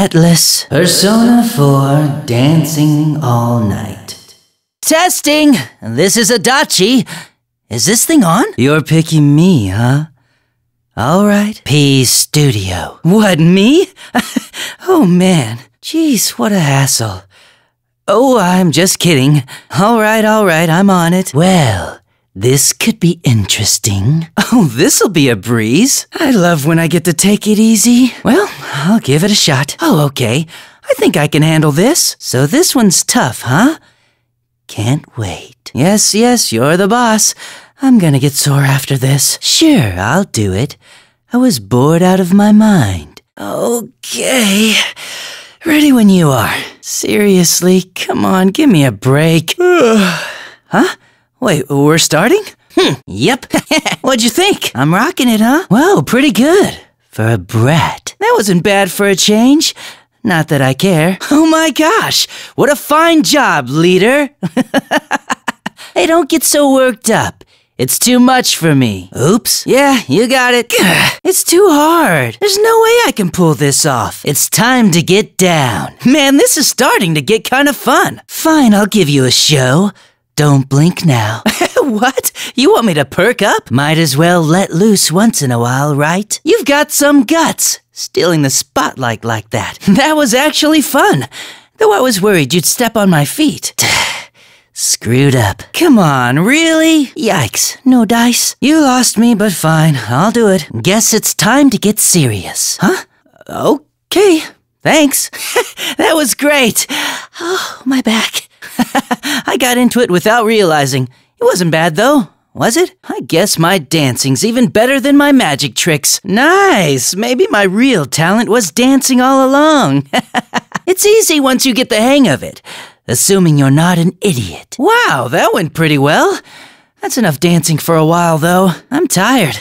Atlas. Persona 4 Dancing All Night. Testing! This is Adachi. Is this thing on? You're picking me, huh? Alright. P Studio. What, me? oh man. Jeez, what a hassle. Oh, I'm just kidding. Alright, alright, I'm on it. Well, this could be interesting. Oh, this'll be a breeze. I love when I get to take it easy. Well, I'll give it a shot. Oh, okay. I think I can handle this. So this one's tough, huh? Can't wait. Yes, yes, you're the boss. I'm gonna get sore after this. Sure, I'll do it. I was bored out of my mind. Okay. Ready when you are. Seriously, come on, give me a break. huh? Wait, we're starting? Hmm, yep. What'd you think? I'm rocking it, huh? Whoa, pretty good. For a brat. That wasn't bad for a change. Not that I care. Oh my gosh, what a fine job, leader. hey, don't get so worked up. It's too much for me. Oops. Yeah, you got it. It's too hard. There's no way I can pull this off. It's time to get down. Man, this is starting to get kind of fun. Fine, I'll give you a show. Don't blink now. what? You want me to perk up? Might as well let loose once in a while, right? You've got some guts stealing the spotlight like that. That was actually fun, though I was worried you'd step on my feet. Screwed up. Come on, really? Yikes, no dice. You lost me, but fine, I'll do it. Guess it's time to get serious. Huh? Okay, thanks. that was great. Oh, my back. I got into it without realizing. It wasn't bad, though was it? I guess my dancing's even better than my magic tricks. Nice! Maybe my real talent was dancing all along. it's easy once you get the hang of it, assuming you're not an idiot. Wow, that went pretty well. That's enough dancing for a while, though. I'm tired.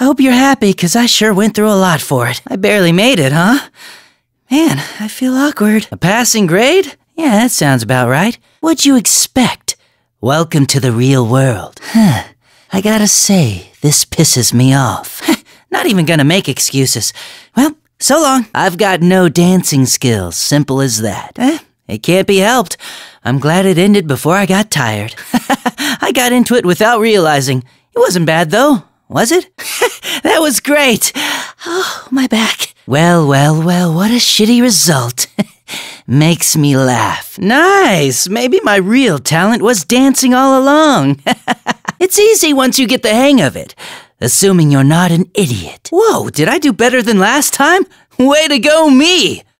I hope you're happy, because I sure went through a lot for it. I barely made it, huh? Man, I feel awkward. A passing grade? Yeah, that sounds about right. What'd you expect? Welcome to the real world. Huh. I gotta say, this pisses me off. Not even gonna make excuses. Well, so long. I've got no dancing skills, simple as that. Eh, it can't be helped. I'm glad it ended before I got tired. I got into it without realizing. It wasn't bad, though, was it? that was great. Oh, my back. Well, well, well, what a shitty result. Makes me laugh. Nice! Maybe my real talent was dancing all along. It's easy once you get the hang of it, assuming you're not an idiot. Whoa, did I do better than last time? Way to go, me!